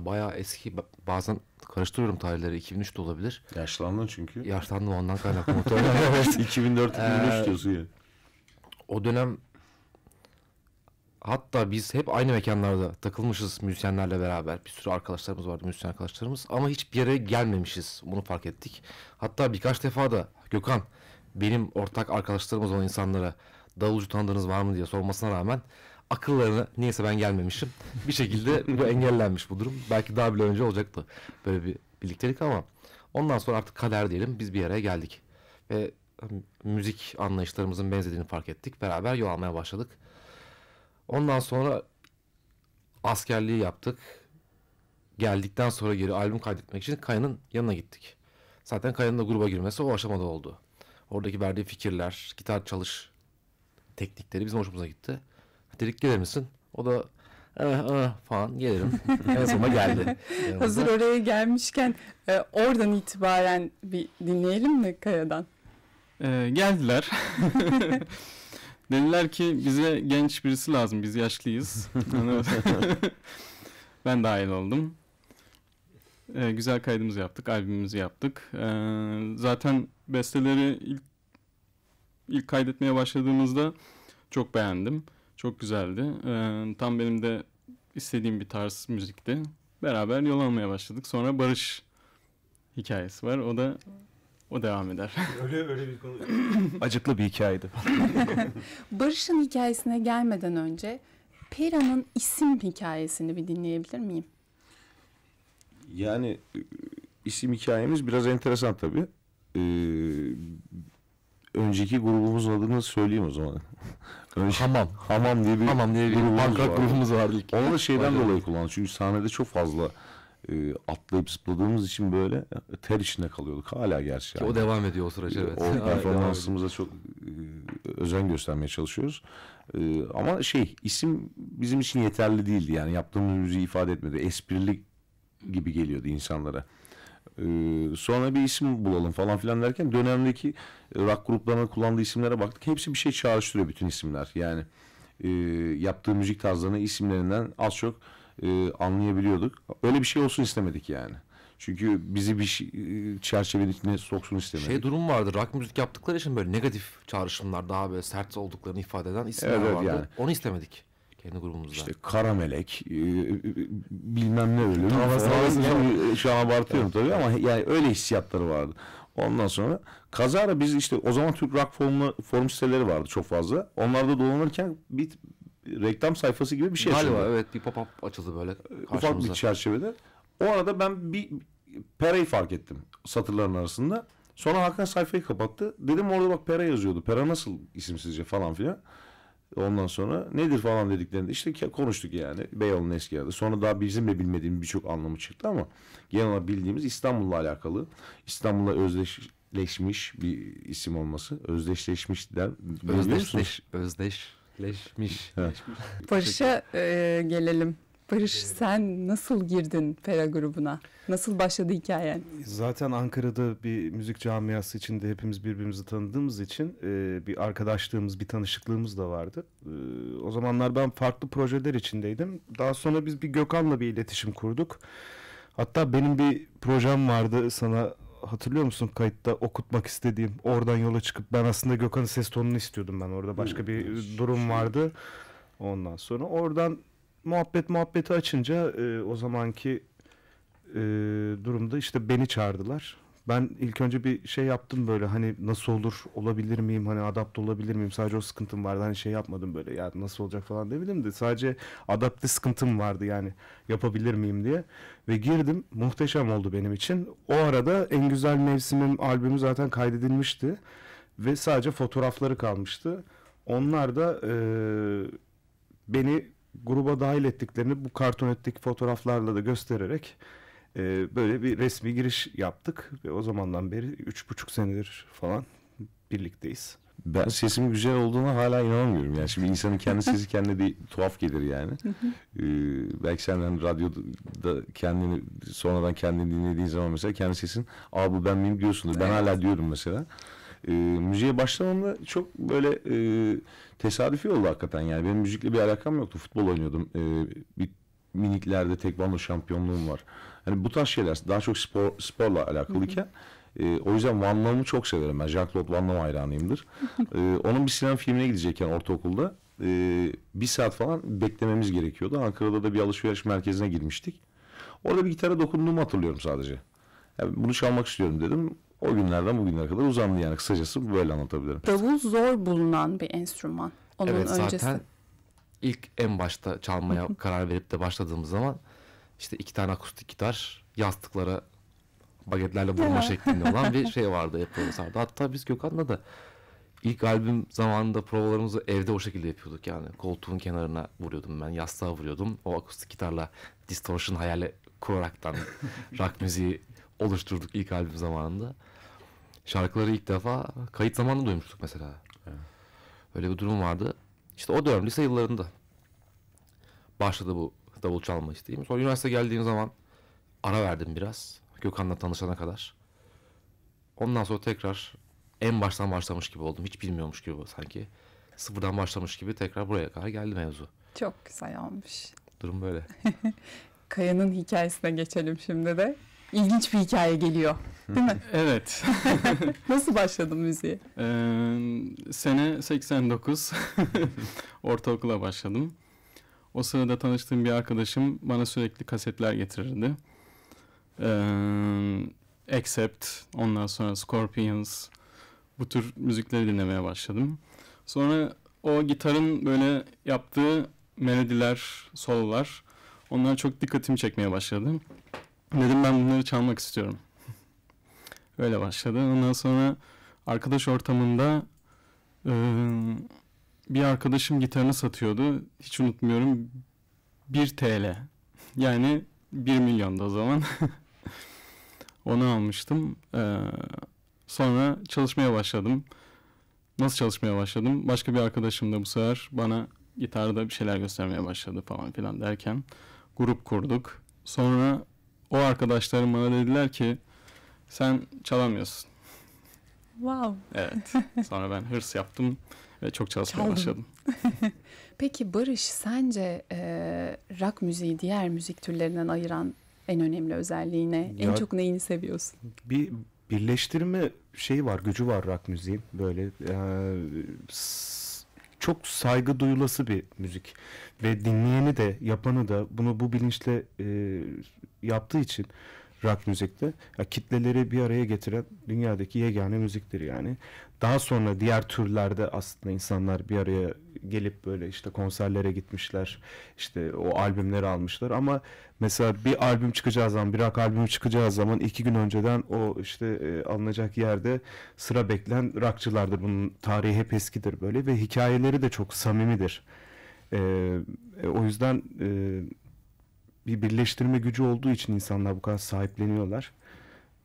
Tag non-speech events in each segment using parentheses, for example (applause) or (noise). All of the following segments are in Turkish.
Bayağı eski bazen karıştırıyorum tarihleri 2003 de olabilir. Yaşlandın çünkü. Yaşlandım ondan kaynaklı (laughs) muhtemelen. 2004 2003 (laughs) ee, diyorsun ya. O dönem hatta biz hep aynı mekanlarda takılmışız müzisyenlerle beraber. Bir sürü arkadaşlarımız vardı müzisyen arkadaşlarımız ama hiçbir yere gelmemişiz. Bunu fark ettik. Hatta birkaç defa da Gökhan benim ortak arkadaşlarımız olan insanlara davulcu tanıdığınız var mı diye sormasına rağmen akıllarını niyeyse ben gelmemişim. Bir şekilde (laughs) bu engellenmiş bu durum. Belki daha bile önce olacaktı böyle bir birliktelik ama ondan sonra artık kader diyelim biz bir araya geldik. Ve müzik anlayışlarımızın benzediğini fark ettik. Beraber yol almaya başladık. Ondan sonra askerliği yaptık. Geldikten sonra geri albüm kaydetmek için Kaya'nın yanına gittik. Zaten Kaya'nın da gruba girmesi o aşamada oldu. Oradaki verdiği fikirler, gitar çalış teknikleri bizim hoşumuza gitti. Dedik gelir misin? O da ah, ah, falan gelirim. (laughs) en sonunda geldi. (laughs) Hazır oraya gelmişken e, oradan itibaren bir dinleyelim mi Kaya'dan? Ee, geldiler. (laughs) Dediler ki bize genç birisi lazım. Biz yaşlıyız. Hani ben dahil oldum. Ee, güzel kaydımızı yaptık. Albümümüzü yaptık. Ee, zaten besteleri ilk, ilk kaydetmeye başladığımızda çok beğendim. Çok güzeldi. Ee, tam benim de istediğim bir tarz müzikti. Beraber yol almaya başladık. Sonra Barış hikayesi var. O da o devam eder. (laughs) Öyle öyle bir konu. (laughs) Acıklı bir hikayeydi. (laughs) Barış'ın hikayesine gelmeden önce Pera'nın isim hikayesini bir dinleyebilir miyim? Yani e, isim hikayemiz biraz enteresan tabii. Ee, önceki grubumuz adını söyleyeyim o zaman. (laughs) Önce, hamam. Hamam diye bir, hamam diye bir grubumuz, Bangkok vardı. grubumuz vardı. ilk. Onu da şeyden dolayı kullandık. Çünkü sahnede çok fazla e, atlayıp zıpladığımız için böyle e, ter içinde kalıyorduk. Hala gerçi. Yani. o devam ediyor o süreç evet. O (laughs) performansımıza çok e, özen göstermeye çalışıyoruz. E, ama şey isim bizim için yeterli değildi. Yani yaptığımız müziği ifade etmedi. Esprili gibi geliyordu insanlara. Ee, sonra bir isim bulalım falan filan derken dönemdeki e, rock gruplarının kullandığı isimlere baktık. Hepsi bir şey çağrıştırıyor bütün isimler. Yani e, yaptığı müzik tarzlarını isimlerinden az çok e, anlayabiliyorduk. Öyle bir şey olsun istemedik yani. Çünkü bizi bir şey, e, çerçevenin içine soksun istemedik. Şey durum vardı. Rock müzik yaptıkları için böyle negatif çağrışımlar daha böyle sert olduklarını ifade eden isimler evet, vardı. Yani. Onu istemedik. Kendi grubumuzdan. İşte Karamelek, e, e bilmem ne ölüm. Havasını e, şu an abartıyorum evet. tabii ama yani öyle hissiyatları vardı. Ondan sonra kazara biz işte o zaman Türk rock formu form siteleri vardı çok fazla. Onlarda dolanırken bir reklam sayfası gibi bir şey Galiba açıldı. evet bir pop-up açıldı böyle karşımıza. E, ufak bir çerçevede. O arada ben bir Pera'yı fark ettim satırların arasında. Sonra Hakan sayfayı kapattı. Dedim orada bak Pera yazıyordu. Pera nasıl isimsizce falan filan. Ondan sonra nedir falan dediklerinde işte konuştuk yani Beyoğlu'nun eski adı. Sonra daha bizim de bilmediğimiz birçok anlamı çıktı ama genel olarak bildiğimiz İstanbul'la alakalı. İstanbul'la özdeşleşmiş bir isim olması. Özdeşleşmiş der. Özdeşleş, özdeşleşmiş. Barış'a e, gelelim. Barış evet. sen nasıl girdin Fera grubuna? Nasıl başladı hikayen? Zaten Ankara'da bir müzik camiası içinde hepimiz birbirimizi tanıdığımız için e, bir arkadaşlığımız, bir tanışıklığımız da vardı. E, o zamanlar ben farklı projeler içindeydim. Daha sonra biz bir Gökhan'la bir iletişim kurduk. Hatta benim bir projem vardı sana hatırlıyor musun kayıtta okutmak istediğim oradan yola çıkıp ben aslında Gökhan'ın ses tonunu istiyordum ben orada başka bir şey. durum vardı. Ondan sonra oradan muhabbet muhabbeti açınca e, o zamanki e, durumda işte beni çağırdılar. Ben ilk önce bir şey yaptım böyle hani nasıl olur olabilir miyim hani adapte olabilir miyim sadece o sıkıntım vardı hani şey yapmadım böyle ya nasıl olacak falan demedim de sadece adapte sıkıntım vardı yani yapabilir miyim diye ve girdim muhteşem oldu benim için o arada en güzel mevsimim albümü zaten kaydedilmişti ve sadece fotoğrafları kalmıştı onlar da e, beni gruba dahil ettiklerini bu kartonetteki fotoğraflarla da göstererek e, böyle bir resmi giriş yaptık. Ve o zamandan beri üç buçuk senedir falan birlikteyiz. Ben sesim güzel olduğuna hala inanamıyorum. Yani şimdi insanın kendi sesi kendine de tuhaf gelir yani. ee, belki sen hani radyoda kendini sonradan kendini dinlediğin zaman mesela kendi sesin aa bu ben miyim diyorsundur. Ben evet. hala diyorum mesela e, müziğe başlamamda çok böyle e, tesadüfi oldu hakikaten. Yani benim müzikle bir alakam yoktu. Futbol oynuyordum. E, bir miniklerde tekvando şampiyonluğum var. Hani bu tarz şeyler daha çok spor sporla alakalıyken e, o yüzden Van Damme'ı çok severim. Ben Jean-Claude Van Damme hayranıyımdır. (laughs) e, onun bir sinema filmine gidecekken ortaokulda e, bir saat falan beklememiz gerekiyordu. Ankara'da da bir alışveriş merkezine girmiştik. Orada bir gitara dokunduğumu hatırlıyorum sadece. Yani bunu çalmak istiyorum dedim o günlerden bugünlere kadar uzandı yani kısacası böyle anlatabilirim. Davul zor bulunan bir enstrüman. Onun evet öncesi. zaten ilk en başta çalmaya karar verip de başladığımız zaman işte iki tane akustik gitar yastıklara bagetlerle vurma şeklinde olan bir (laughs) şey vardı hep Hatta biz Gökhan'la da ilk albüm zamanında provalarımızı evde o şekilde yapıyorduk yani. Koltuğun kenarına vuruyordum ben, yastığa vuruyordum. O akustik gitarla distortion Hayali kuraraktan (laughs) rock müziği oluşturduk ilk albüm zamanında. Şarkıları ilk defa kayıt zamanında duymuştuk mesela. Evet. Öyle bir durum vardı. İşte o dönem lise yıllarında başladı bu davul çalma isteğim. Sonra üniversite geldiğim zaman ara verdim biraz. Gökhan'la tanışana kadar. Ondan sonra tekrar en baştan başlamış gibi oldum. Hiç bilmiyormuş gibi sanki. Sıfırdan başlamış gibi tekrar buraya kadar geldi mevzu. Çok güzel olmuş. Durum böyle. (laughs) Kaya'nın hikayesine geçelim şimdi de ilginç bir hikaye geliyor. Değil mi? (laughs) evet. (laughs) Nasıl başladın müziğe? Ee, sene 89. (laughs) Ortaokula başladım. O sırada tanıştığım bir arkadaşım bana sürekli kasetler getirirdi. Ee, Accept, ondan sonra Scorpions bu tür müzikleri dinlemeye başladım. Sonra o gitarın böyle yaptığı melodiler, sololar onlar çok dikkatimi çekmeye başladım. Dedim ben bunları çalmak istiyorum. Öyle başladı. Ondan sonra arkadaş ortamında e, bir arkadaşım gitarını satıyordu. Hiç unutmuyorum. 1 TL. Yani 1 milyonda o zaman. (laughs) Onu almıştım. Ee, sonra çalışmaya başladım. Nasıl çalışmaya başladım? Başka bir arkadaşım da bu sefer bana gitarda bir şeyler göstermeye başladı falan filan derken grup kurduk. Sonra o arkadaşlarım bana dediler ki sen çalamıyorsun. Wow. Evet. (laughs) Sonra ben hırs yaptım ve çok çalışmaya Çaldım. başladım. (laughs) Peki Barış sence e, rock müziği diğer müzik türlerinden ayıran en önemli özelliğine, ya, en çok neyini seviyorsun? Bir birleştirme şeyi var, gücü var rock müziği. Böyle e, çok saygı duyulası bir müzik ve dinleyeni de yapanı da bunu bu bilinçle e, yaptığı için rock müzikte. Ya kitleleri bir araya getiren dünyadaki yegane müziktir yani. Daha sonra diğer türlerde aslında insanlar bir araya gelip böyle işte konserlere gitmişler. işte o albümleri almışlar ama mesela bir albüm çıkacağı zaman, bir rock albümü çıkacağı zaman iki gün önceden o işte e, alınacak yerde sıra beklen rockçılardır. Bunun tarihi hep eskidir böyle ve hikayeleri de çok samimidir. E, e, o yüzden e, bir birleştirme gücü olduğu için insanlar bu kadar sahipleniyorlar.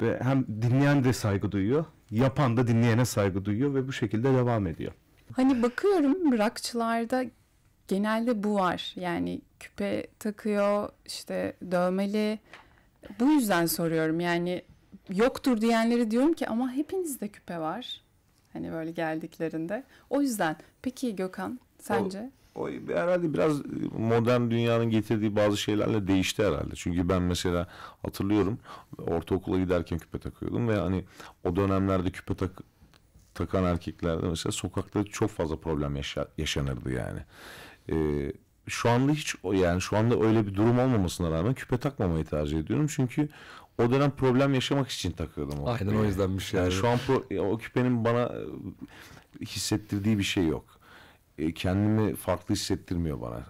Ve hem dinleyen de saygı duyuyor, yapan da dinleyene saygı duyuyor ve bu şekilde devam ediyor. Hani bakıyorum rockçılarda genelde bu var. Yani küpe takıyor, işte dövmeli. Bu yüzden soruyorum yani yoktur diyenleri diyorum ki ama hepinizde küpe var. Hani böyle geldiklerinde. O yüzden peki Gökhan sence? o herhalde biraz e, modern dünyanın getirdiği bazı şeylerle değişti herhalde. Çünkü ben mesela hatırlıyorum ortaokula giderken küpe takıyordum ve hani o dönemlerde küpe tak takan erkeklerde mesela sokakta çok fazla problem yaşa yaşanırdı yani. Ee, şu anda hiç yani şu anda öyle bir durum olmamasına rağmen küpe takmamayı tercih ediyorum. Çünkü o dönem problem yaşamak için takıyordum o Aynen o yüzdenmiş şey yani. yani şu an e, o küpenin bana e, hissettirdiği bir şey yok. E, kendimi farklı hissettirmiyor bana.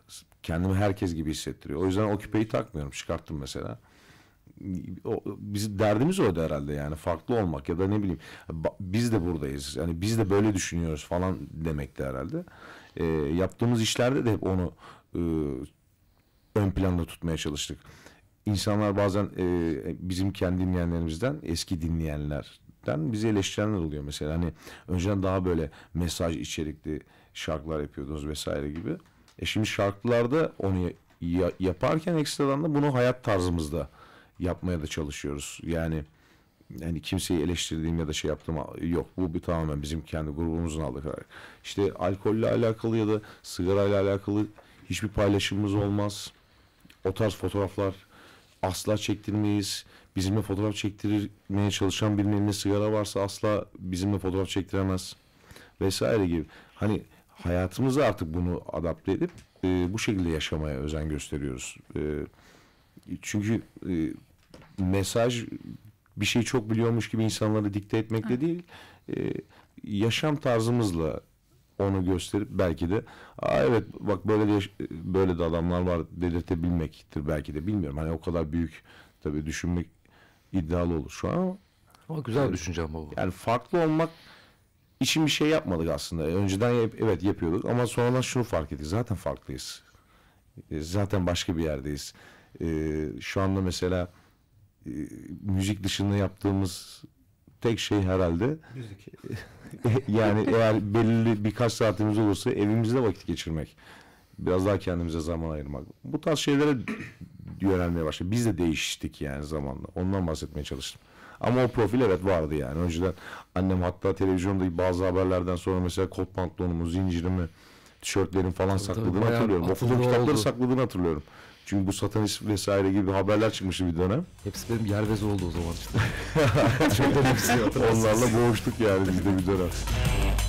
Kendimi herkes gibi hissettiriyor. O yüzden o küpeyi takmıyorum. Çıkarttım mesela. O, bizim derdimiz oydu herhalde yani farklı olmak ya da ne bileyim biz de buradayız yani biz de böyle düşünüyoruz falan demekti herhalde e, yaptığımız işlerde de hep onu e, ön planda tutmaya çalıştık insanlar bazen e, bizim kendi dinleyenlerimizden eski dinleyenlerden bizi eleştirenler oluyor mesela hani önceden daha böyle mesaj içerikli şarkılar yapıyordunuz vesaire gibi. E şimdi şarkılarda onu yaparken ekstradan da bunu hayat tarzımızda yapmaya da çalışıyoruz. Yani yani kimseyi eleştirdiğim ya da şey yaptım yok. Bu bir tamamen bizim kendi grubumuzun aldığı karar. İşte alkolle alakalı ya da sigarayla alakalı hiçbir paylaşımımız olmaz. O tarz fotoğraflar asla çektirmeyiz. Bizimle fotoğraf çektirmeye çalışan birinin ne sigara varsa asla bizimle fotoğraf çektiremez. Vesaire gibi. Hani hayatımıza artık bunu adapte edip e, bu şekilde yaşamaya özen gösteriyoruz. E, çünkü e, mesaj bir şey çok biliyormuş gibi insanları dikte etmekle Hı. değil, e, yaşam tarzımızla onu gösterip belki de Aa evet bak böyle de böyle de adamlar var dedirtebilmektir belki de bilmiyorum. Hani o kadar büyük tabii düşünmek iddialı olur şu an. Ama güzel evet. düşünce ama bu. Yani farklı olmak için bir şey yapmadık aslında. Önceden evet yapıyorduk ama sonradan şunu fark ettik. Zaten farklıyız. E, zaten başka bir yerdeyiz. E, şu anda mesela e, müzik dışında yaptığımız tek şey herhalde müzik. (laughs) yani eğer belli birkaç saatimiz olursa evimizde vakit geçirmek. Biraz daha kendimize zaman ayırmak. Bu tarz şeylere yönelmeye başladı. Biz de değiştik yani zamanla. Ondan bahsetmeye çalıştım. Ama o profil evet vardı yani. Önceden annem hatta televizyonda bazı haberlerden sonra mesela kot pantolonumu, zincirimi, tişörtlerin falan tabii, sakladığını tabii, hatırlıyorum. Okuduğum kitapları oldu. sakladığını hatırlıyorum. Çünkü bu satanist vesaire gibi haberler çıkmıştı bir dönem. Hepsi benim yerbez oldu o zaman işte. (laughs) Onlarla boğuştuk yani biz de bir dönem.